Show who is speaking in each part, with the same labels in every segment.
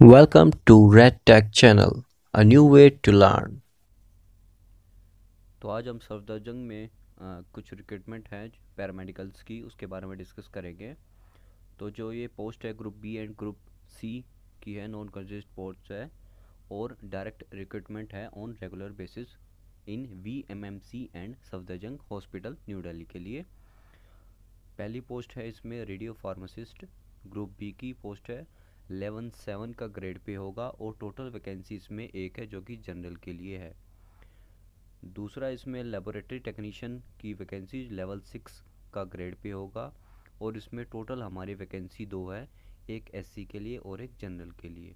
Speaker 1: Welcome to Red Tech Channel, a new way to learn. तो आज हम सफदरजंग में आ, कुछ रिक्रूटमेंट है पैरामेडिकल्स की उसके बारे में डिस्कस करेंगे तो जो ये पोस्ट है group B and group C की है नॉन कंजिस्ट पोस्ट है और डायरेक्ट रिक्रूटमेंट है on regular basis in V M M C and Safdarjung hospital New Delhi के लिए पहली पोस्ट है इसमें रेडियो फार्मासिस्ट ग्रुप बी की पोस्ट है लेवन सेवन का ग्रेड पे होगा और टोटल वैकेंसीज में एक है जो कि जनरल के लिए है दूसरा इसमें लेबोरेटरी टेक्नीशियन की वैकेंसी लेवल सिक्स का ग्रेड पे होगा और इसमें टोटल हमारी वैकेंसी दो है एक एससी के लिए और एक जनरल के लिए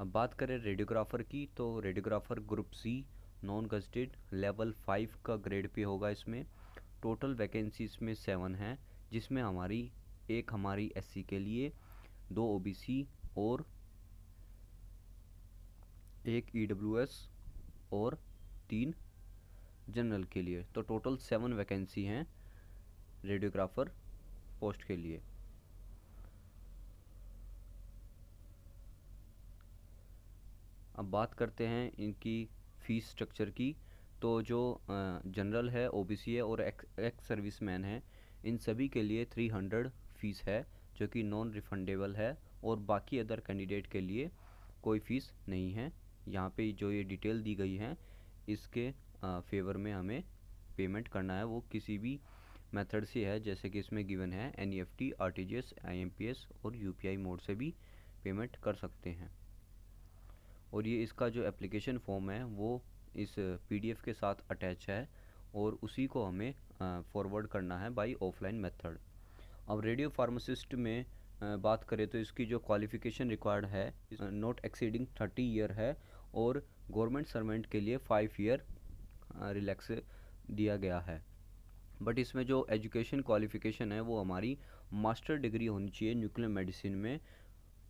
Speaker 1: अब बात करें रेडियोग्राफर की तो radiographer group C non gazetted level five का ग्रेड पे होगा इसमें टोटल वैकेंसी इसमें सेवन है जिसमें हमारी एक हमारी एससी के लिए दो ओबीसी और एक ईडब्ल्यूएस e और तीन जनरल के लिए तो टोटल सेवन वैकेंसी हैं रेडियोग्राफर पोस्ट के लिए अब बात करते हैं इनकी फ़ीस स्ट्रक्चर की तो जो जनरल है ओबीसी है और एक्स सर्विस मैन है इन सभी के लिए थ्री हंड्रेड फ़ीस है जो कि नॉन रिफंडेबल है और बाकी अदर कैंडिडेट के लिए कोई फ़ीस नहीं है यहाँ पे जो ये डिटेल दी गई है इसके फेवर में हमें पेमेंट करना है वो किसी भी मेथड से है जैसे कि इसमें गिवन है N E F T R T G S I M P S और यू पी आई मोड से भी पेमेंट कर सकते हैं और ये इसका जो एप्लीकेशन फॉर्म है वो इस पी डी एफ के साथ अटैच है और उसी को हमें फॉरवर्ड करना है बाई ऑफलाइन मेथड अब रेडियो फार्मासिस्ट में बात करें तो इसकी जो क्वालिफ़िकेशन रिक्वायर्ड है नॉट एक्सीडिंग थर्टी ईयर है और गवर्नमेंट सर्वेंट के लिए फाइव ईयर रिलैक्स दिया गया है बट इसमें जो एजुकेशन क्वालिफ़िकेशन है वो हमारी मास्टर डिग्री होनी चाहिए न्यूक्लियर मेडिसिन में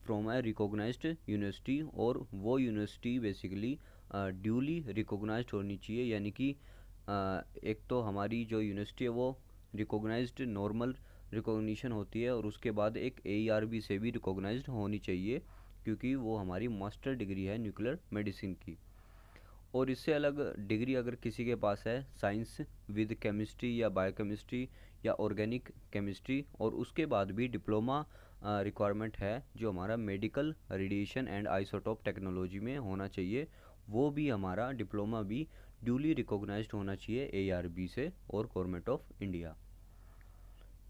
Speaker 1: फ्रॉम ए रिकोगनाइज यूनिवर्सिटी और वो यूनिवर्सिटी बेसिकली ड्यूली रिकोगनाइज होनी चाहिए यानी कि एक तो हमारी जो यूनिवर्सिटी है वो रिकोगनाइज नॉर्मल रिकॉग्निशन होती है और उसके बाद एक ए e से भी रिकॉग्नाइज होनी चाहिए क्योंकि वो हमारी मास्टर डिग्री है न्यूक्लियर मेडिसिन की और इससे अलग डिग्री अगर किसी के पास है साइंस विद केमिस्ट्री या बायोकेमिस्ट्री या ऑर्गेनिक केमिस्ट्री और उसके बाद भी डिप्लोमा रिक्वायरमेंट है जो हमारा medical radiation and isotope technology में होना चाहिए वो भी हमारा डिप्लोमा भी ड्यूली रिकॉग्नाइज्ड होना चाहिए एआरबी e से और गवर्नमेंट ऑफ इंडिया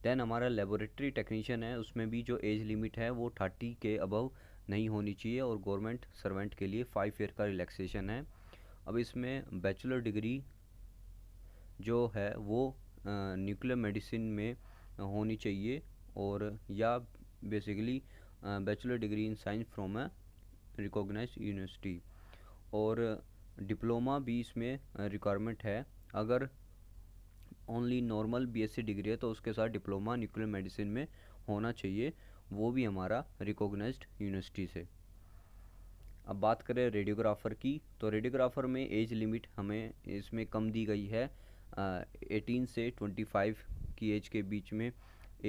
Speaker 1: दैन हमारा लेबोरेटरी टेक्नीशियन है उसमें भी जो एज लिमिट है वो थर्टी के अबव नहीं होनी चाहिए और गवर्नमेंट सर्वेंट के लिए फ़ाइव ईयर का रिलैक्सेशन है अब इसमें बैचलर डिग्री जो है वो न्यूक्लियर मेडिसिन में होनी चाहिए और या basically bachelor degree in science from a recognise university और डिप्लोमा भी इसमें रिक्वायरमेंट है अगर ओनली नॉर्मल बीएससी डिग्री है तो उसके साथ डिप्लोमा न्यूक्लियर मेडिसिन में होना चाहिए वो भी हमारा रिकोगनाइज यूनिवर्सिटी से अब बात करें रेडियोग्राफर की तो रेडियोग्राफर में एज लिमिट हमें इसमें कम दी गई है एटीन से ट्वेंटी फाइव की एज के बीच में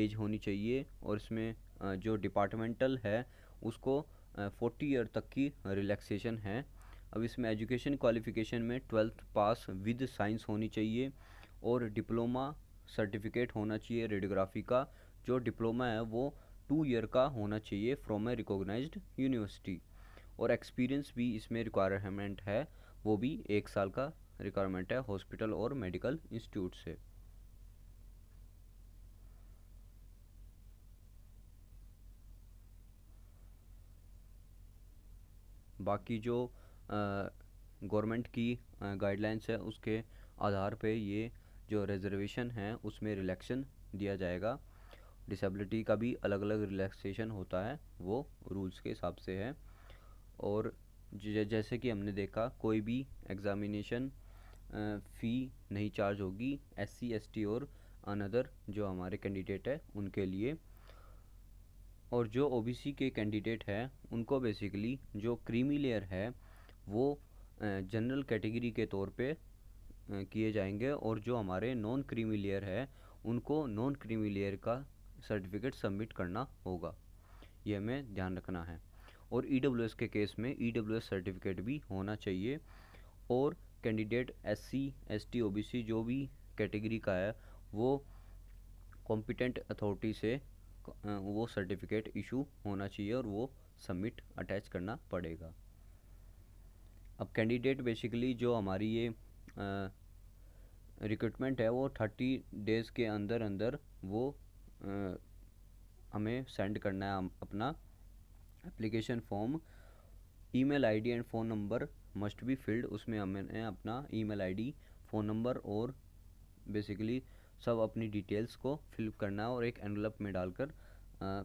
Speaker 1: एज होनी चाहिए और इसमें आ, जो डिपार्टमेंटल है उसको फोर्टी ईयर तक की रिलैक्सेशन है अब इसमें एजुकेशन क्वालिफिकेशन में ट्वेल्थ पास विद साइंस होनी चाहिए और डिप्लोमा सर्टिफिकेट होना चाहिए रेडियोग्राफी का जो डिप्लोमा है वो टू ईयर का होना चाहिए फ्रॉम ए रिकोगनाइज यूनिवर्सिटी और एक्सपीरियंस भी इसमें रिक्वायरमेंट है वो भी एक साल का रिक्वायरमेंट है हॉस्पिटल और मेडिकल इंस्टीट्यूट से बाकी जो गवर्नमेंट की गाइडलाइंस है उसके आधार पे ये जो रिजर्वेशन है उसमें रिलैक्शन दिया जाएगा डिसेबिलिटी का भी अलग अलग रिलैक्सेशन होता है वो रूल्स के हिसाब से है और जैसे कि हमने देखा कोई भी एग्ज़ामिनेशन फ़ी नहीं चार्ज होगी एस सी एस टी और अनदर जो हमारे कैंडिडेट है उनके लिए और जो ओ बी सी के कैंडिडेट हैं उनको बेसिकली जो क्रीमी लेयर है वो जनरल कैटेगरी के तौर पे किए जाएंगे और जो हमारे नॉन क्रीमी लेयर है उनको नॉन क्रीमी लेयर का सर्टिफिकेट सबमिट करना होगा ये हमें ध्यान रखना है और ई e के केस में ई e सर्टिफिकेट भी होना चाहिए और candidate S C S T O B C जो भी कैटेगरी का है वो कॉम्पिटेंट अथॉरिटी से वो सर्टिफिकेट इशू होना चाहिए और वो सबमिट अटैच करना पड़ेगा अब कैंडिडेट बेसिकली जो हमारी ये रिक्रूटमेंट है वो थर्टी डेज़ के अंदर अंदर वो आ, हमें सेंड करना है अपना application form email ID and phone number must be filled उसमें हमें अपना ईमेल आईडी फ़ोन नंबर और बेसिकली सब अपनी डिटेल्स को फिल करना है और एक एनवलप में डालकर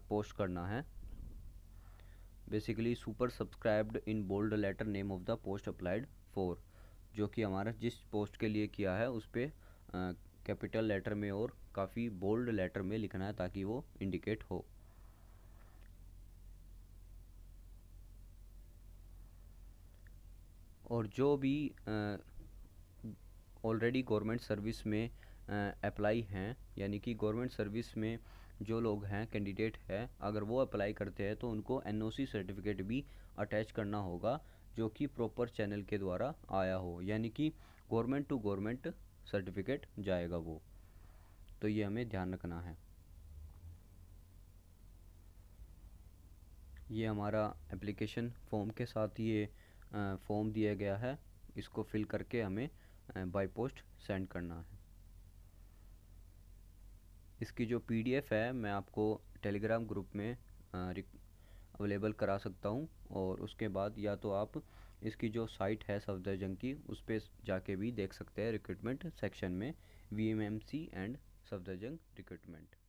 Speaker 1: पोस्ट करना है basically super subscribed in bold letter name of the post applied for जो कि हमारा जिस पोस्ट के लिए किया है उस पर कैपिटल लेटर में और काफ़ी बोल्ड लेटर में लिखना है ताकि वो इंडिकेट हो और जो भी ऑलरेडी गवर्नमेंट सर्विस में अप्लाई हैं यानी कि गवर्नमेंट सर्विस में जो लोग हैं कैंडिडेट हैं अगर वो अप्लाई करते हैं तो उनको एनओसी सर्टिफिकेट भी अटैच करना होगा जो कि प्रॉपर चैनल के द्वारा आया हो यानी कि गवर्नमेंट टू गवर्नमेंट सर्टिफिकेट जाएगा वो तो ये हमें ध्यान रखना है ये हमारा एप्लीकेशन फॉर्म के साथ ये फॉर्म दिया गया है इसको फिल करके हमें बाय पोस्ट सेंड करना है इसकी जो पीडीएफ है मैं आपको टेलीग्राम ग्रुप में अवेलेबल करा सकता हूँ और उसके बाद या तो आप इसकी जो साइट है सफदरजंग की उस पर जाके भी देख सकते हैं रिक्रूटमेंट सेक्शन में V M M C and Safdarjung recruitment